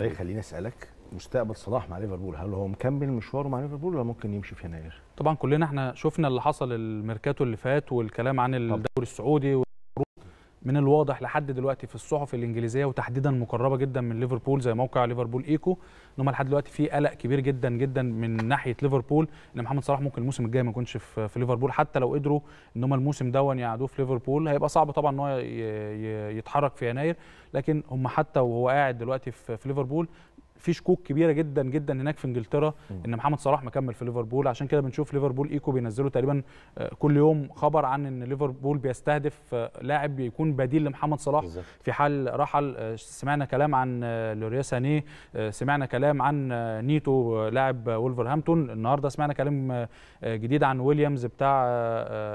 ده طيب، يخليني اسالك مستقبل صلاح مع ليفربول هل هو مكمل مشواره مع ليفربول ولا ممكن يمشي في يناير؟ طبعا كلنا احنا شفنا اللي حصل الميركاتو اللي فات والكلام عن الدوري السعودي من الواضح لحد دلوقتي في الصحف الانجليزيه وتحديدا مقربه جدا من ليفربول زي موقع ليفربول ايكو ان هم لحد دلوقتي في قلق كبير جدا جدا من ناحيه ليفربول ان محمد صلاح ممكن الموسم الجاي ما يكونش في, في ليفربول حتى لو قدروا ان هم الموسم دون يقعدوه في ليفربول هيبقى صعب طبعا ان هو يتحرك في يناير لكن هم حتى وهو قاعد دلوقتي في, في ليفربول في شكوك كبيره جدا جدا هناك في انجلترا ان محمد صلاح مكمل في ليفربول عشان كده بنشوف ليفربول ايكو بينزلوا تقريبا آه، كل يوم خبر عن ان ليفربول بيستهدف آه، لاعب يكون بديل لمحمد صلاح في حال رحل آه، سمعنا كلام عن لوريا ساني سمعنا كلام عن نيتو لاعب ولفرهامبتون النهارده سمعنا كلام جديد عن ويليامز بتاع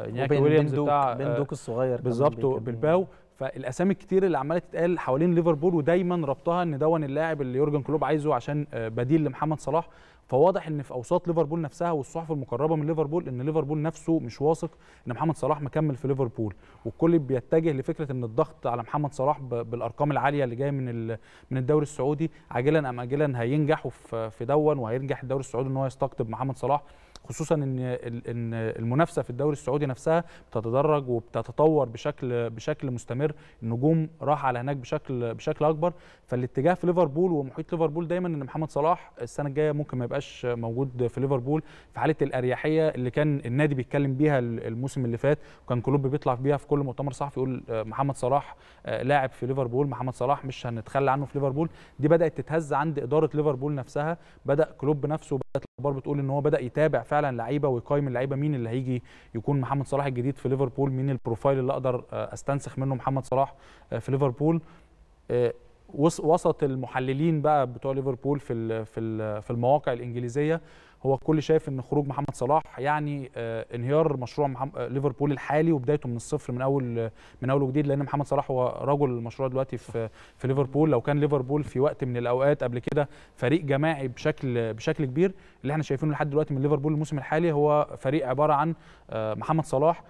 نياكي ويليامز بتاع بندوك الصغير بالظبط بالباو فالاسامي الكتير اللي عماله تتقال حوالين ليفربول ودايما ربطها ان دون اللاعب اللي يورجن كلوب عايزه عشان آه، بديل لمحمد صلاح فواضح ان في اوساط ليفربول نفسها والصحف المقربه من ليفربول ان ليفربول نفسه مش واثق ان محمد صلاح مكمل في ليفربول والكل بيتجه لفكره ان الضغط على محمد صلاح بالارقام العاليه اللي جايه من من الدوري السعودي عاجلا ام اجلا هينجح في دون وهينجح الدوري السعودي ان هو يستقطب محمد صلاح خصوصا ان ان المنافسه في الدوري السعودي نفسها بتتدرج وبتتطور بشكل بشكل مستمر الاخر النجوم راح على هناك بشكل بشكل اكبر فالاتجاه في ليفربول ومحيط ليفربول دايما ان محمد صلاح السنه الجايه ممكن ما يبقاش موجود في ليفربول في حاله الاريحيه اللي كان النادي بيتكلم بيها الموسم اللي فات وكان كلوب بيطلع بيها في كل مؤتمر صحفي يقول آه، محمد صلاح آه، لاعب في ليفربول محمد صلاح مش هنتخلى عنه في ليفربول دي بدات تتهز عند اداره ليفربول نفسها بدا كلوب نفسه الاخبار بتقول ان هو بدا يتابع فعلا لعيبه ويقيم اللعيبه مين اللي هيجي يكون محمد صلاح الجديد في ليفربول مين البروفايل اللي اقدر آه، استنسخ منه محمد صلاح آه، في ليفربول آه، وسط المحللين بقى بتوع ليفربول في في المواقع الانجليزيه هو الكل شايف ان خروج محمد صلاح يعني آه، انهيار مشروع آه، ليفربول الحالي وبدايته من الصفر من اول آه، من اول وجديد لان محمد صلاح هو رجل المشروع دلوقتي في في ليفربول لو كان ليفربول في وقت من الاوقات قبل كده فريق جماعي بشكل بشكل كبير اللي احنا شايفينه لحد دلوقتي من ليفربول الموسم الحالي هو فريق عباره عن محمد صلاح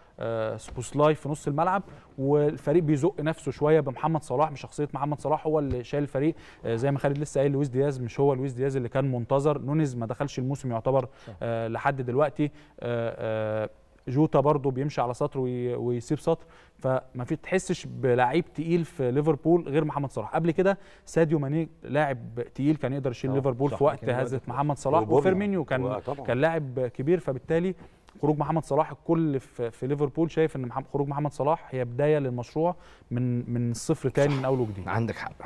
سبوسلاي في نص الملعب والفريق بيزق نفسه شويه بمحمد صلاح بشخصيه محمد صلاح هو اللي شايل الفريق زي ما خالد لسه قايل لويس دياز مش هو لويس دياز اللي كان منتظر نونيز ما دخلش الموسم يعتبر آه، لحد دلوقتي آه، آه، جوتا برضو بيمشي على سطر ويسيب سطر فما في تحسش بلعيب تقيل في ليفربول غير محمد صلاح قبل كده ساديو ماني لاعب تقيل كان يقدر يشيل ليفربول في وقت هزه محمد صلاح وفيرمينيو كان كان لاعب كبير فبالتالي خروج محمد صلاح الكل في ليفربول شايف ان خروج محمد صلاح هي بدايه للمشروع من من الصفر تاني من اول وجديد عندك حق